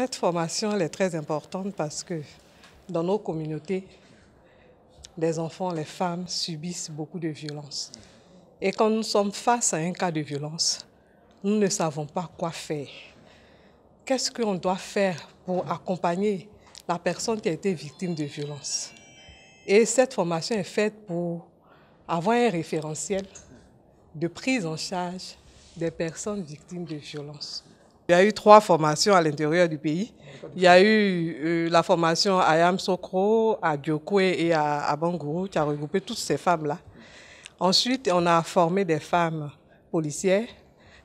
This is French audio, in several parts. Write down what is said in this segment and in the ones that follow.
Cette formation, est très importante parce que dans nos communautés, les enfants, les femmes subissent beaucoup de violences. Et quand nous sommes face à un cas de violence, nous ne savons pas quoi faire. Qu'est-ce qu'on doit faire pour accompagner la personne qui a été victime de violence Et cette formation est faite pour avoir un référentiel de prise en charge des personnes victimes de violence. Il y a eu trois formations à l'intérieur du pays. Il y a eu euh, la formation à Yamsokro, à Diokwe et à, Bangourou qui a regroupé toutes ces femmes-là. Ensuite, on a formé des femmes policières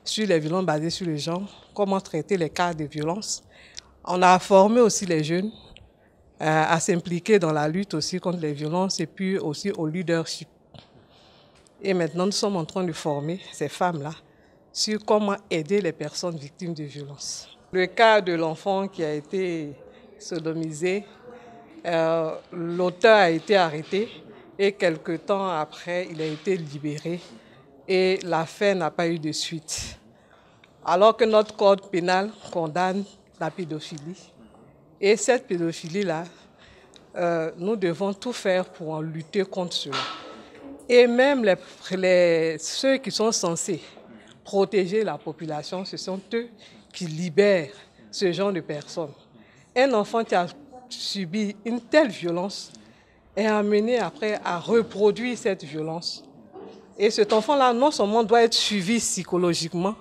sur les violences basées sur les gens, comment traiter les cas de violence. On a formé aussi les jeunes euh, à s'impliquer dans la lutte aussi contre les violences et puis aussi au leadership. Et maintenant, nous sommes en train de former ces femmes-là sur comment aider les personnes victimes de violences. Le cas de l'enfant qui a été sodomisé, euh, l'auteur a été arrêté et quelque temps après, il a été libéré et l'affaire n'a pas eu de suite. Alors que notre code pénal condamne la pédophilie. Et cette pédophilie-là, euh, nous devons tout faire pour en lutter contre cela. Et même les, ceux qui sont censés protéger la population, ce sont eux qui libèrent ce genre de personnes. Un enfant qui a subi une telle violence est amené après à reproduire cette violence. Et cet enfant-là, non seulement doit être suivi psychologiquement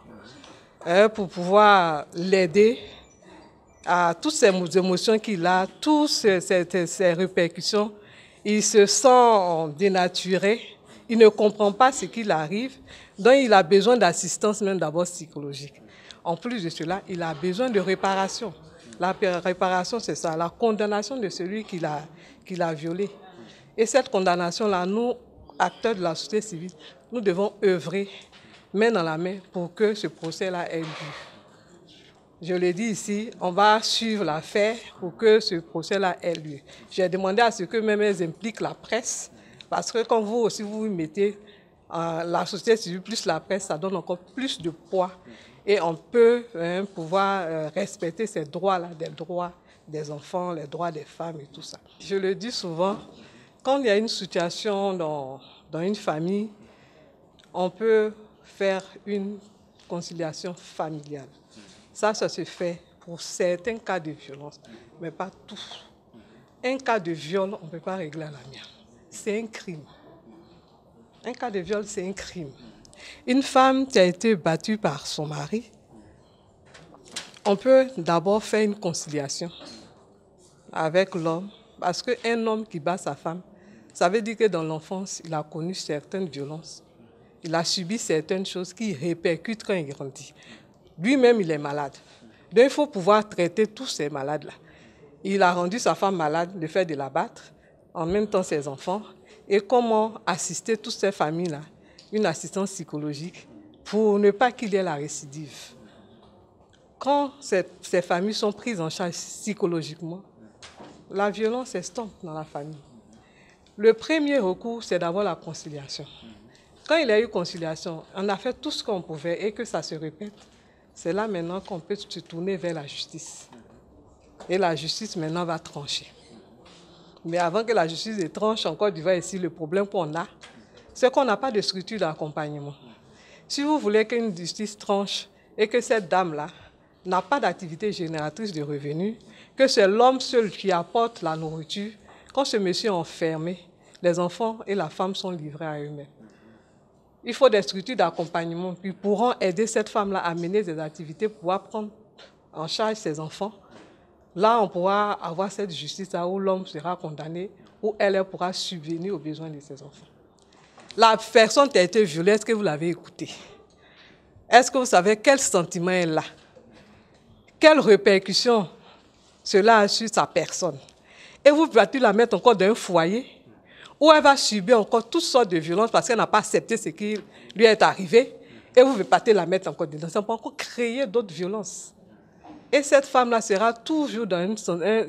euh, pour pouvoir l'aider à toutes ces émotions qu'il a, toutes ces répercussions, il se sent dénaturé, il ne comprend pas ce qu'il arrive, donc il a besoin d'assistance même d'abord psychologique. En plus de cela, il a besoin de réparation. La réparation, c'est ça, la condamnation de celui qui l'a, qui violé. Et cette condamnation-là, nous, acteurs de la société civile, nous devons œuvrer main dans la main pour que ce procès-là ait lieu. Je le dis ici, on va suivre l'affaire pour que ce procès-là ait lieu. J'ai demandé à ce que même elles impliquent la presse parce que quand vous aussi vous mettez euh, la société civile plus la presse, ça donne encore plus de poids. Et on peut hein, pouvoir euh, respecter ces droits-là, des droits des enfants, les droits des femmes et tout ça. Je le dis souvent, quand il y a une situation dans, une famille, on peut faire une conciliation familiale. Ça, ça se fait pour certains cas de violence, mais pas tous. Un cas de viol, on ne peut pas régler à la mienne c'est un crime. Un cas de viol, c'est un crime. Une femme qui a été battue par son mari, on peut d'abord faire une conciliation avec l'homme, parce qu'un homme qui bat sa femme, ça veut dire que dans l'enfance, il a connu certaines violences, il a subi certaines choses qui répercutent quand il grandit. Lui-même, il est malade. Donc, il faut pouvoir traiter tous ces malades-là. Il a rendu sa femme malade, le fait de la battre en même temps ses enfants et comment assister toutes ces familles-là, une assistance psychologique pour ne pas qu'il y ait la récidive. Quand ces, familles sont prises en charge psychologiquement, la violence estompe dans la famille. Le premier recours, c'est d'avoir la conciliation. Quand il y a eu conciliation, on a fait tout ce qu'on pouvait et que ça se répète. C'est là maintenant qu'on peut se tourner vers la justice. Et la justice maintenant va trancher. Mais avant que la justice tranche, encore du vin ici, le problème qu'on a, c'est qu'on n'a pas de structure d'accompagnement. Si vous voulez qu'une justice tranche et que cette dame-là n'a pas d'activité génératrice de revenus, que c'est l'homme seul qui apporte la nourriture, quand ce monsieur est enfermé, les enfants et la femme sont livrés à eux-mêmes. Il faut des structures d'accompagnement qui pourront aider cette femme-là à mener des activités, pouvoir prendre en charge ses enfants Là, on pourra avoir cette justice-là où l'homme sera condamné, où elle pourra subvenir aux besoins de ses enfants. La personne qui a été violée, est-ce que vous l'avez écoutée Est-ce que vous savez quel sentiment elle a Quelle répercussion cela a sur sa personne Et vous pouvez la mettre encore dans un foyer où elle va subir encore toutes sortes de violences parce qu'elle n'a pas accepté ce qui lui est arrivé. Et vous pouvez la mettre encore dedans. Ça peut encore créer d'autres violences. Et cette femme-là sera toujours dans,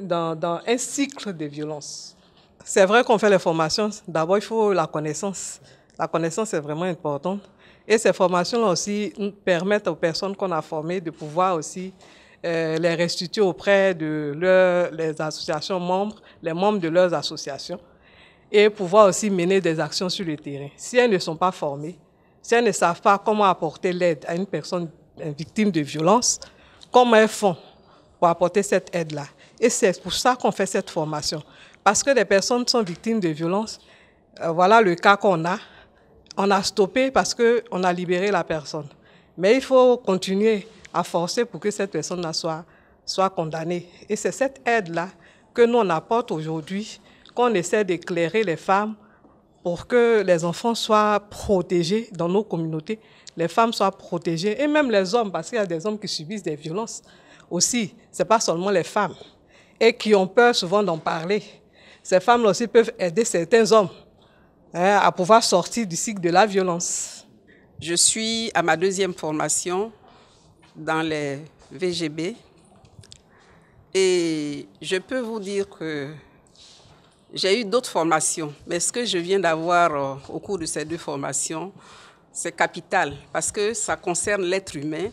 dans, dans un cycle de violence. C'est vrai qu'on fait les formations. D'abord, il faut la connaissance. La connaissance est vraiment importante. Et ces formations-là aussi permettent aux personnes qu'on a formées de pouvoir aussi euh, les restituer auprès de les associations membres, les membres de leurs associations, et pouvoir aussi mener des actions sur le terrain. Si elles ne sont pas formées, si elles ne savent pas comment apporter l'aide à une personne victime de violence, comment elles font pour apporter cette aide-là. Et c'est pour ça qu'on fait cette formation. Parce que des personnes sont victimes de violences. Euh, voilà le cas qu'on a. On a stoppé parce qu'on a libéré la personne. Mais il faut continuer à forcer pour que cette personne-là soit, soit condamnée. Et c'est cette aide-là que nous on apporte aujourd'hui, qu'on essaie d'éclairer les femmes pour que les enfants soient protégés dans nos communautés, les femmes soient protégées, et même les hommes, parce qu'il y a des hommes qui subissent des violences aussi. Ce n'est pas seulement les femmes, et qui ont peur souvent d'en parler. Ces femmes aussi peuvent aider certains hommes hein, à pouvoir sortir du cycle de la violence. Je suis à ma deuxième formation dans les VGB, et je peux vous dire que j'ai eu d'autres formations, mais ce que je viens d'avoir euh, au cours de ces deux formations, c'est capital parce que ça concerne l'être humain.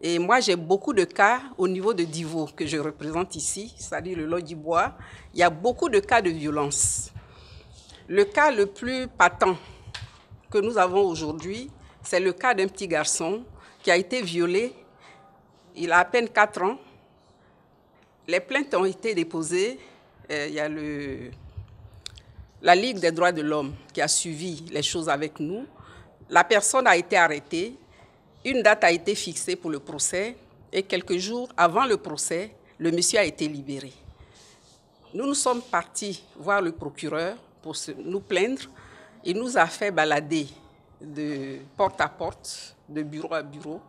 Et moi, j'ai beaucoup de cas au niveau de Divo que je représente ici, c'est-à-dire le lot bois Il y a beaucoup de cas de violence. Le cas le plus patent que nous avons aujourd'hui, c'est le cas d'un petit garçon qui a été violé. Il a à peine 4 ans. Les plaintes ont été déposées. Euh, il y a le, la Ligue des droits de l'homme qui a suivi les choses avec nous. La personne a été arrêtée, une date a été fixée pour le procès et quelques jours avant le procès, le monsieur a été libéré. Nous nous sommes partis voir le procureur pour nous plaindre. Il nous a fait balader de porte à porte, de bureau à bureau,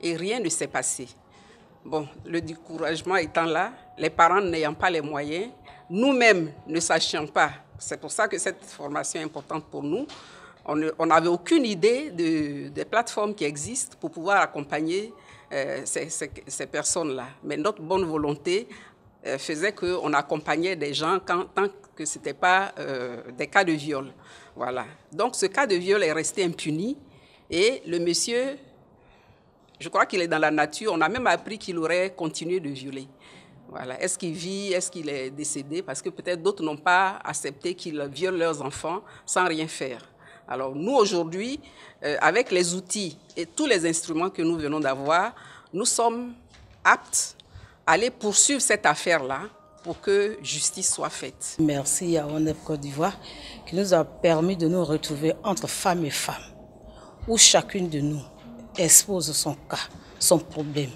et rien ne s'est passé. Bon, le découragement étant là, les parents n'ayant pas les moyens, nous-mêmes ne sachions pas. C'est pour ça que cette formation est importante pour nous. On n'avait aucune idée des plateformes qui existent pour pouvoir accompagner euh, ces, personnes-là. Mais notre bonne volonté euh, faisait qu'on accompagnait des gens tant que ce n'était pas euh, des cas de viol. Voilà. Donc ce cas de viol est resté impuni et le monsieur, je crois qu'il est dans la nature, on a même appris qu'il aurait continué de violer. Voilà. Est-ce qu'il vit, est-ce qu'il est décédé Parce que peut-être d'autres n'ont pas accepté qu'il viole leurs enfants sans rien faire. Alors nous, aujourd'hui, euh, avec les outils et tous les instruments que nous venons d'avoir, nous sommes aptes à aller poursuivre cette affaire-là pour que justice soit faite. Merci à ONEP Côte d'Ivoire qui nous a permis de nous retrouver entre femmes et femmes, où chacune de nous expose son cas, son problème.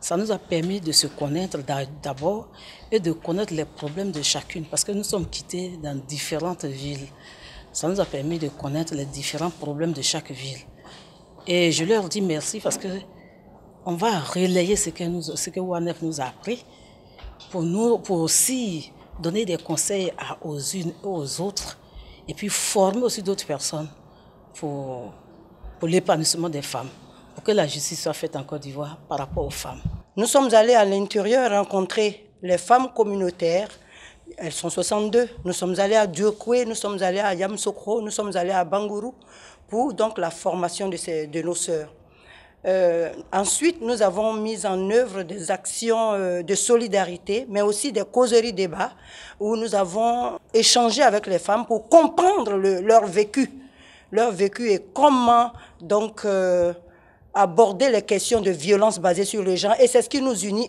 Ça nous a permis de se connaître d'abord et de connaître les problèmes de chacune parce que nous sommes quittés dans différentes villes. Ça nous a permis de connaître les différents problèmes de chaque ville. Et je leur dis merci parce que on va relayer ce que, nous, ce que nous a appris pour, nous, pour aussi donner des conseils à, aux unes et aux autres et puis former aussi d'autres personnes pour, pour l'épanouissement des femmes, pour que la justice soit faite en Côte d'Ivoire par rapport aux femmes. Nous sommes allés à l'intérieur rencontrer les femmes communautaires elles sont 62. Nous sommes allés à Diokwe, nous sommes allés à Yamsokro, nous sommes allés à Bangourou pour donc la formation de, ces, de nos sœurs. Euh, ensuite, nous avons mis en œuvre des actions euh, de solidarité, mais aussi des causeries débats où nous avons échangé avec les femmes pour comprendre le, leur vécu, leur vécu et comment donc euh, aborder les questions de violence basées sur les gens. Et c'est ce qui nous unit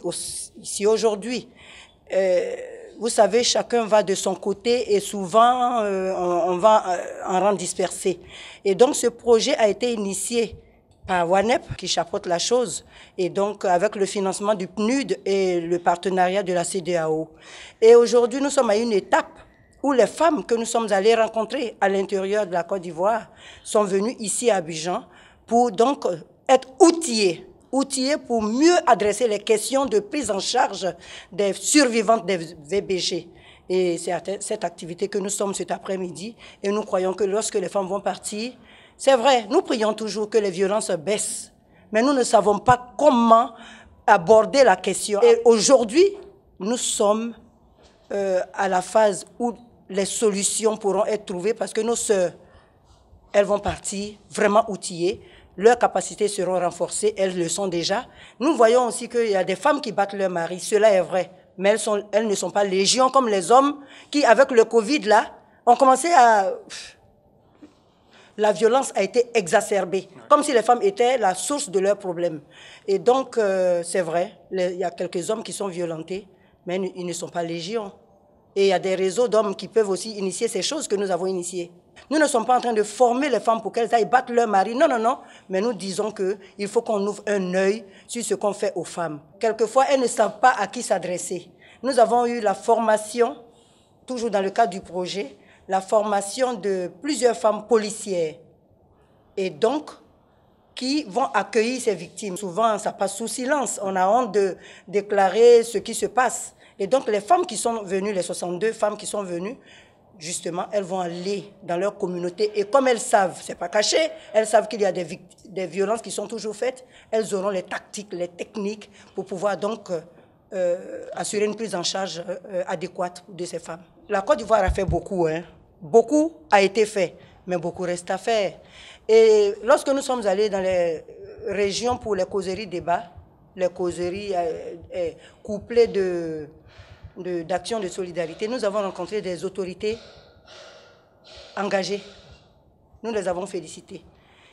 ici aujourd'hui. Euh, vous savez, chacun va de son côté et souvent, euh, on, va euh, en rendre dispersé. Et donc, ce projet a été initié par WANEP qui chapeaute la chose et donc avec le financement du PNUD et le partenariat de la CDAO. Et aujourd'hui, nous sommes à une étape où les femmes que nous sommes allées rencontrer à l'intérieur de la Côte d'Ivoire sont venues ici à Abidjan pour donc être outillées outillés pour mieux adresser les questions de prise en charge des survivantes des VBG. Et c'est cette activité que nous sommes cet après-midi. Et nous croyons que lorsque les femmes vont partir, c'est vrai, nous prions toujours que les violences baissent. Mais nous ne savons pas comment aborder la question. Et aujourd'hui, nous sommes euh, à la phase où les solutions pourront être trouvées parce que nos sœurs, elles vont partir vraiment outillées leurs capacités seront renforcées, elles le sont déjà. Nous voyons aussi qu'il y a des femmes qui battent leur mari, cela est vrai, mais elles, ne sont pas légions comme les hommes qui, avec le Covid, là, ont commencé à... La violence a été exacerbée, comme si les femmes étaient la source de leurs problèmes. Et donc, euh, c'est vrai, il y a quelques hommes qui sont violentés, mais ils ne sont pas légions. Et il y a des réseaux d'hommes qui peuvent aussi initier ces choses que nous avons initiées. Nous ne sommes pas en train de former les femmes pour qu'elles aillent battre leur mari. Non, non, non. Mais nous disons qu'il faut qu'on ouvre un œil sur ce qu'on fait aux femmes. Quelquefois, elles ne savent pas à qui s'adresser. Nous avons eu la formation, toujours dans le cadre du projet, la formation de plusieurs femmes policières. Et donc, qui vont accueillir ces victimes. Souvent, ça passe sous silence. On a honte de déclarer ce qui se passe. Et donc, les femmes qui sont venues, les 62 femmes qui sont venues, justement, elles vont aller dans leur communauté. Et comme elles savent, c'est pas caché, elles savent qu'il y a des, violences qui sont toujours faites, elles auront les tactiques, les techniques pour pouvoir donc euh, euh, assurer une prise en charge euh, adéquate de ces femmes. La Côte d'Ivoire a fait beaucoup, hein. Beaucoup a été fait, mais beaucoup reste à faire. Et lorsque nous sommes allés dans les régions pour les causeries débat, les causeries euh, couplées de d'action de, solidarité, nous avons rencontré des autorités engagées. Nous les avons félicitées.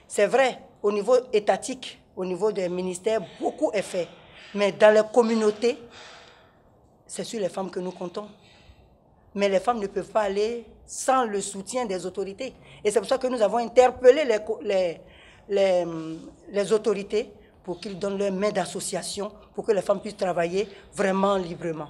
C'est vrai, au niveau étatique, au niveau des ministères, beaucoup est fait. Mais dans les communautés, c'est sur les femmes que nous comptons. Mais les femmes ne peuvent pas aller sans le soutien des autorités. Et c'est pour ça que nous avons interpellé les, les, les autorités pour qu'ils donnent leur main d'association, pour que les femmes puissent travailler vraiment librement.